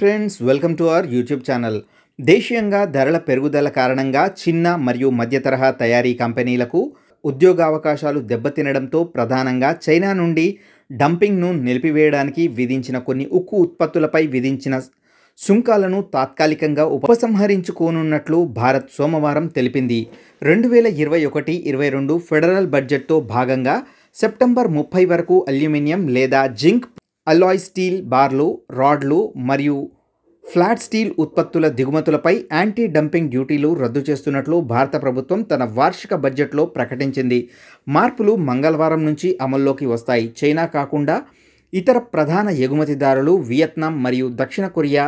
friends welcome to our YouTube channel దేశీయంగా ధరల పెరుగుదల కారణంగా చిన్న మరియు మధ్య తరహా తయారీ కంపెనీలకు ఉద్యోగావకాశాలు దెబ్బతినడంతో ప్రధానంగా చైనా నుండి డంపింగ్ను నిలిపివేయడానికి విధించిన కొన్ని ఉక్కు ఉత్పత్తులపై విధించిన సుంకాలను తాత్కాలికంగా ఉపసంహరించుకోనున్నట్లు భారత్ సోమవారం తెలిపింది రెండు వేల ఇరవై ఒకటి ఇరవై రెండు ఫెడరల్ బడ్జెట్తో భాగంగా సెప్టెంబర్ ముప్పై వరకు అల్యూమినియం లేదా జింక్ అల్లాయ్ స్టీల్ బార్లు రాడ్లు మరియు ఫ్లాట్ స్టీల్ ఉత్పత్తుల దిగుమతులపై యాంటీ డంపింగ్ డ్యూటీలు రద్దు చేస్తున్నట్లు భారత ప్రభుత్వం తన వార్షిక బడ్జెట్లో ప్రకటించింది మార్పులు మంగళవారం నుంచి అమల్లోకి వస్తాయి చైనా కాకుండా ఇతర ప్రధాన ఎగుమతిదారులు వియత్నాం మరియు దక్షిణ కొరియా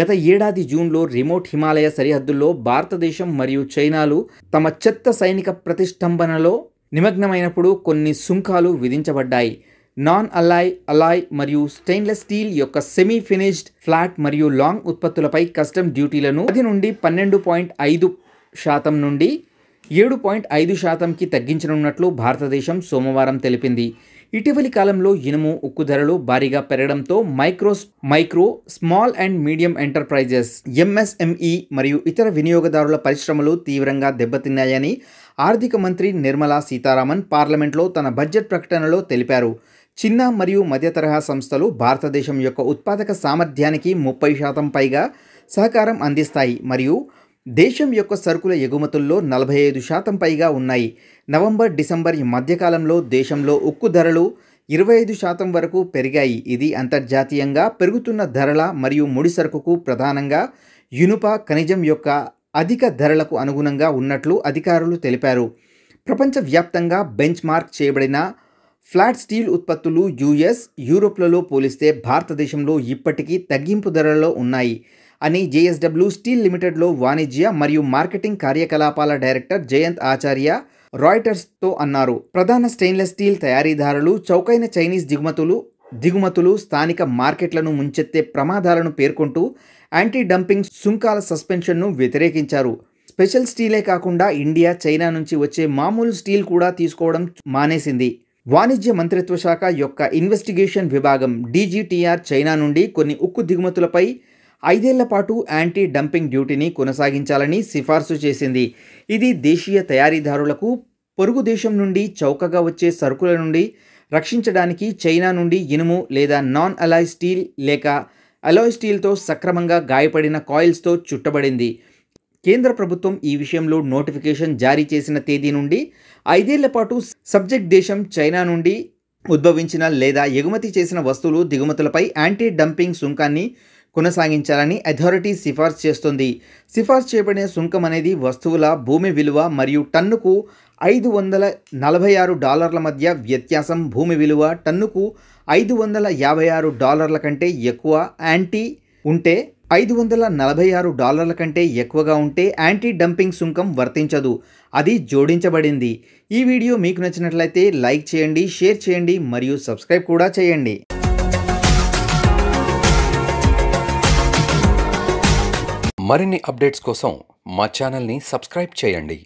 గత ఏడాది జూన్లో రిమోట్ హిమాలయ సరిహద్దుల్లో భారతదేశం మరియు చైనాలు తమ చెత్త సైనిక ప్రతిష్టంభనలో నిమగ్నమైనప్పుడు కొన్ని సుంకాలు విధించబడ్డాయి నాన్ అలాయ్ అలాయ్ మరియు స్టెయిన్లెస్ స్టీల్ యొక్క సెమీ ఫినిష్డ్ ఫ్లాట్ మరియు లాంగ్ ఉత్పత్తులపై కస్టమ్ డ్యూటీలను పది నుండి పన్నెండు పాయింట్ ఐదు శాతం నుండి ఏడు పాయింట్ ఐదు శాతంకి తగ్గించనున్నట్లు భారతదేశం సోమవారం తెలిపింది ఇటీవలి కాలంలో ఇనుము ఉక్కు ధరలు భారీగా పెరగడంతో micro micro small and medium enterprises MSME మరియు ఇతర వినియోగదారుల పరిశ్రమలు తీవ్రంగా దెబ్బతిన్నాయని ఆర్థిక మంత్రి నిర్మలా సీతారామన్ పార్లమెంట్లో తన బడ్జెట్ ప్రకటనలో తెలిపారు చిన్న మరియు మధ్య తరహా సంస్థలు భారతదేశం యొక్క ఉత్పాదక సామర్థ్యానికి ముప్పై శాతం పైగా సహకారం అందిస్తాయి మరియు దేశం యొక్క సరుకుల ఎగుమతుల్లో నలభై ఐదు శాతం పైగా ఉన్నాయి నవంబర్ డిసెంబర్ మధ్యకాలంలో దేశంలో ఉక్కు ధరలు ఇరవై ఐదు శాతం వరకు పెరిగాయి ఇది అంతర్జాతీయంగా పెరుగుతున్న ధరల మరియు ముడి సరుకుకు ప్రధానంగా ఇనుప ఖనిజం యొక్క అధిక ధరలకు అనుగుణంగా ఉన్నట్లు అధికారులు తెలిపారు ప్రపంచవ్యాప్తంగా బెంచ్ మార్క్ చేయబడిన ఫ్లాట్ స్టీల్ ఉత్పత్తులు యుఎస్ యూరోప్లలో పోలిస్తే భారతదేశంలో ఇప్పటికీ తగ్గింపు ధరలలో ఉన్నాయి అని జేఎస్డబ్ల్యూ స్టీల్ లిమిటెడ్లో వాణిజ్య మరియు మార్కెటింగ్ కార్యకలాపాల డైరెక్టర్ జయంత్ ఆచార్య రాయిటర్స్తో అన్నారు ప్రధాన స్టెయిన్లెస్ స్టీల్ తయారీదారులు చౌకైన చైనీస్ దిగుమతులు దిగుమతులు స్థానిక మార్కెట్లను ముంచెత్తే ప్రమాదాలను పేర్కొంటూ యాంటీ డంపింగ్ సుంకాల సస్పెన్షన్ను వ్యతిరేకించారు స్పెషల్ స్టీలే కాకుండా ఇండియా చైనా నుంచి వచ్చే మామూలు స్టీల్ కూడా తీసుకోవడం మానేసింది వాణిజ్య మంత్రిత్వ శాఖ యొక్క ఇన్వెస్టిగేషన్ విభాగం డీజీటీఆర్ చైనా నుండి కొన్ని ఉక్కు దిగుమతులపై ఐదేళ్ల పాటు యాంటీ డంపింగ్ డ్యూటీని కొనసాగించాలని సిఫార్సు చేసింది ఇది దేశీయ తయారీదారులకు పొరుగు దేశం నుండి చౌకగా వచ్చే సరుకుల నుండి రక్షించడానికి చైనా నుండి ఇనుము లేదా నాన్ అలాయ్ స్టీల్ లేక అలాయ్ స్టీల్తో సక్రమంగా గాయపడిన కాయిల్స్తో చుట్టబడింది కేంద్ర ప్రభుత్వం ఈ విషయంలో నోటిఫికేషన్ జారీ చేసిన తేదీ నుండి ఐదేళ్ల పాటు సబ్జెక్ట్ దేశం చైనా నుండి ఉద్భవించిన లేదా ఎగుమతి చేసిన వస్తువులు దిగుమతులపై యాంటీ డంపింగ్ సుంకాన్ని కొనసాగించాలని అథారిటీ సిఫార్సు చేస్తుంది సిఫార్సు చేయబడిన సుంకం అనేది వస్తువుల భూమి విలువ మరియు టన్నుకు ఐదు వందల నలభై ఆరు డాలర్ల మధ్య వ్యత్యాసం భూమి విలువ టన్నుకు ఐదు వందల యాభై ఆరు డాలర్ల కంటే ఎక్కువ యాంటీ ఉంటే ఐదు వందల నలభై ఆరు డాలర్ల కంటే ఎక్కువగా ఉంటే యాంటీ డంపింగ్ సుంకం వర్తించదు అది జోడించబడింది ఈ వీడియో మీకు నచ్చినట్లయితే లైక్ చేయండి షేర్ చేయండి మరియు సబ్స్క్రైబ్ కూడా చేయండి మరిన్ని అప్డేట్స్ కోసం మా ఛానల్ని సబ్స్క్రైబ్ చేయండి